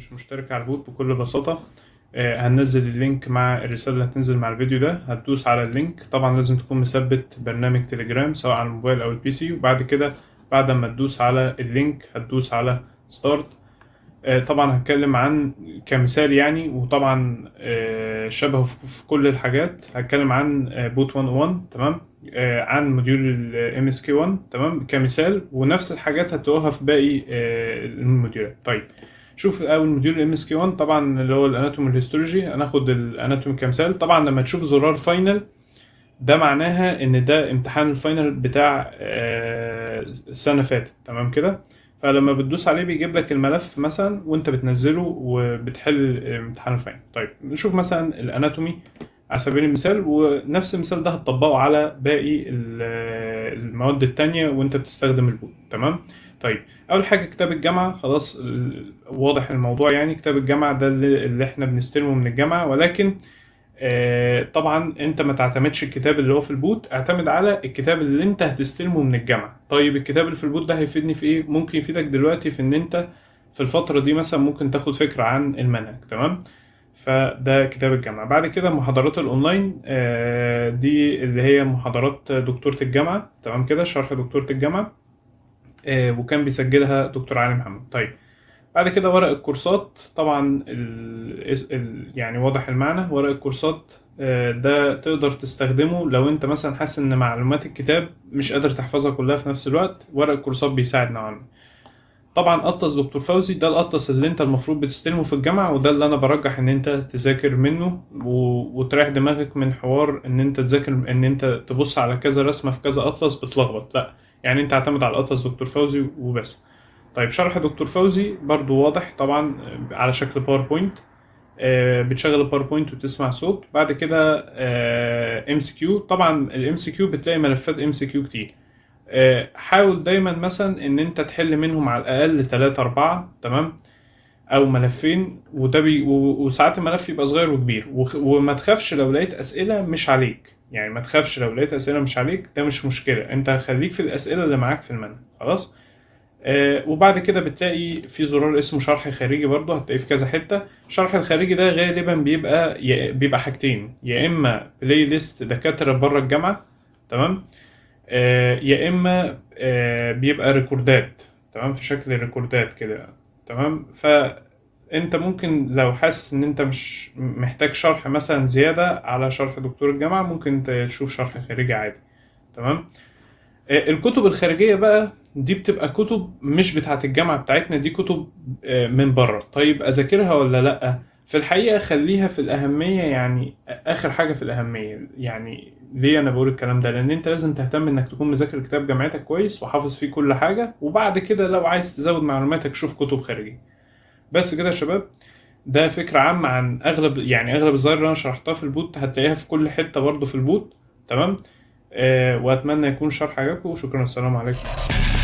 مش مشترك على البوت بكل بساطة آه، هننزل اللينك مع الرسالة اللي هتنزل مع الفيديو ده هتدوس على اللينك طبعا لازم تكون مثبت برنامج تليجرام سواء على الموبايل أو البي سي وبعد كده بعد ما تدوس على اللينك هتدوس على ستارت آه، طبعا هتكلم عن كمثال يعني وطبعا آه، شبهه في كل الحاجات هتكلم عن بوت 101 تمام عن موديول الام اس كي 1 تمام كمثال ونفس الحاجات هتلاقوها في باقي الموديولات طيب شوف اول آه، موديول الام اس كي 1 طبعا اللي هو الاناتوم والهيستولوجي هناخد الاناتوم كمثال طبعا لما تشوف زرار فاينل ده معناها ان ده امتحان الفاينل بتاع السنه آه، فاتت تمام كده فلما بتدوس عليه بيجيب لك الملف مثلا وانت بتنزله وبتحل امتحان الفاينل طيب نشوف مثلا الاناتومي على سبيل المثال ونفس المثال ده هتطبقه على باقي المواد التانية وانت بتستخدم البوت تمام طيب اول حاجه كتاب الجامعه خلاص آه، واضح الموضوع يعني كتاب الجامعه ده اللي احنا بنستلمه من الجامعه ولكن آه، طبعا انت ما تعتمدش الكتاب اللي هو في البوت اعتمد على الكتاب اللي انت هتستلمه من الجامعه طيب الكتاب اللي في البوت ده هيفيدني في ايه ممكن يفيدك دلوقتي في ان انت في الفتره دي مثلا ممكن تاخد فكره عن المنهج تمام فده كتاب الجامعه بعد كده محاضرات الاونلاين آه، دي اللي هي محاضرات دكتوره الجامعه تمام كده شرح دكتوره الجامعه آه، وكان بيسجلها دكتور علي محمد طيب بعد كده ورق الكورسات طبعا ال ال يعني واضح المعنى ورق الكورسات آه، ده تقدر تستخدمه لو انت مثلا حاسس ان معلومات الكتاب مش قادر تحفظها كلها في نفس الوقت ورق الكورسات بيساعد نوعا ما طبعا اطلس دكتور فوزي ده الاطلس اللي انت المفروض بتستلمه في الجامعه وده اللي انا برجح ان انت تذاكر منه وتريح دماغك من حوار ان انت تذاكر ان انت تبص على كذا رسمه في كذا اطلس بتلخبط لا يعني انت اعتمد على الأطلس دكتور فوزي وبس طيب شرح دكتور فوزي برضو واضح طبعا آه، على شكل باوربوينت آه، بتشغل الباوربوينت وتسمع صوت بعد كده ام سي كيو طبعا الام سي كيو بتلاقي ملفات ام سي كيو كتير آه، حاول دايما مثلا ان انت تحل منهم على الاقل 3 4 تمام او ملفين وده بي وساعات الملف يبقى صغير وكبير وما تخافش لو لقيت اسئله مش عليك يعني ما تخافش لو لقيت اسئله مش عليك ده مش مشكله انت خليك في الاسئله اللي معاك في المنهج خلاص آه وبعد كده بتلاقي في زرار اسمه شرح خارجي برضه هتلاقيه في كذا حته الشرح الخارجي ده غالبا بيبقى بيبقى حاجتين يا اما بلاي ليست دكاتره بره الجامعه تمام آه يا اما آه بيبقى ريكوردات تمام في شكل ريكوردات كده تمام ف انت ممكن لو حاسس ان انت مش محتاج شرح مثلا زيادة على شرح دكتور الجامعة ممكن تشوف شرح خارجي عادي تمام آه، الكتب الخارجية بقى دي بتبقى كتب مش بتاعة الجامعة بتاعتنا دي كتب آه، من بره طيب اذاكرها ولا لأ في الحقيقة خليها في الأهمية يعني آخر حاجة في الأهمية يعني ليه أنا بقول الكلام ده لأن أنت لازم تهتم إنك تكون مذاكر كتاب جامعتك كويس وحافظ فيه كل حاجة وبعد كده لو عايز تزود معلوماتك شوف كتب خارجية بس كده يا شباب ده فكرة عامة عن أغلب يعني أغلب الظاهر اللي أنا شرحتها في البوت هتلاقيها في كل حتة برضه في البوت تمام آه وأتمنى يكون شرح عجبكم وشكرا والسلام عليكم